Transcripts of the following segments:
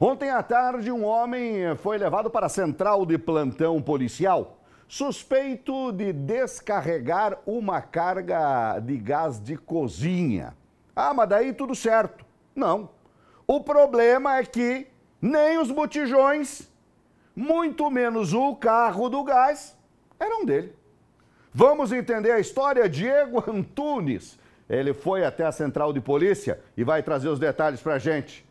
Ontem à tarde, um homem foi levado para a central de plantão policial, suspeito de descarregar uma carga de gás de cozinha. Ah, mas daí tudo certo. Não. O problema é que nem os botijões, muito menos o carro do gás, eram dele. Vamos entender a história Diego Antunes. Ele foi até a central de polícia e vai trazer os detalhes para a gente.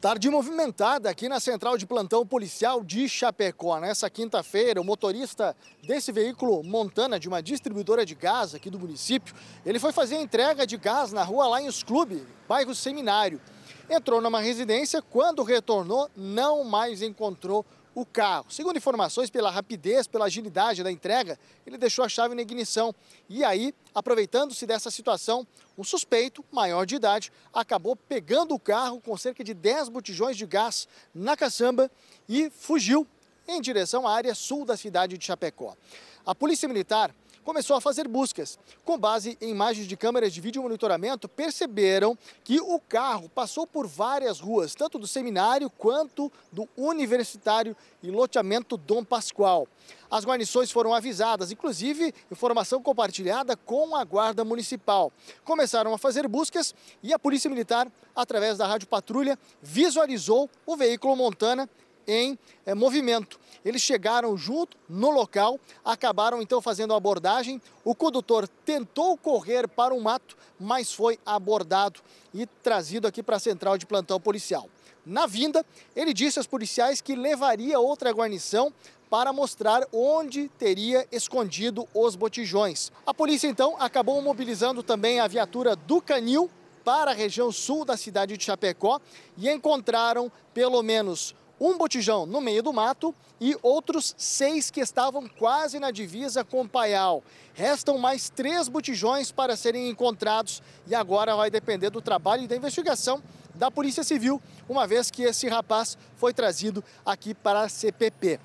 Tarde movimentada aqui na central de plantão policial de Chapecó. Nessa quinta-feira, o motorista desse veículo Montana, de uma distribuidora de gás aqui do município, ele foi fazer a entrega de gás na rua Lions Clube, bairro Seminário. Entrou numa residência, quando retornou, não mais encontrou o carro. Segundo informações, pela rapidez, pela agilidade da entrega, ele deixou a chave na ignição. E aí, aproveitando-se dessa situação, o suspeito, maior de idade, acabou pegando o carro com cerca de 10 botijões de gás na caçamba e fugiu em direção à área sul da cidade de Chapecó. A Polícia Militar começou a fazer buscas. Com base em imagens de câmeras de vídeo monitoramento, perceberam que o carro passou por várias ruas, tanto do seminário quanto do universitário e loteamento Dom Pascoal. As guarnições foram avisadas, inclusive informação compartilhada com a Guarda Municipal. Começaram a fazer buscas e a Polícia Militar, através da Rádio Patrulha, visualizou o veículo Montana em é, movimento. Eles chegaram junto no local, acabaram então fazendo a abordagem. O condutor tentou correr para o mato, mas foi abordado e trazido aqui para a central de plantão policial. Na vinda, ele disse aos policiais que levaria outra guarnição para mostrar onde teria escondido os botijões. A polícia então acabou mobilizando também a viatura do Canil para a região sul da cidade de Chapecó e encontraram pelo menos um botijão no meio do mato e outros seis que estavam quase na divisa com Paial. Restam mais três botijões para serem encontrados e agora vai depender do trabalho e da investigação da Polícia Civil, uma vez que esse rapaz foi trazido aqui para a CPP.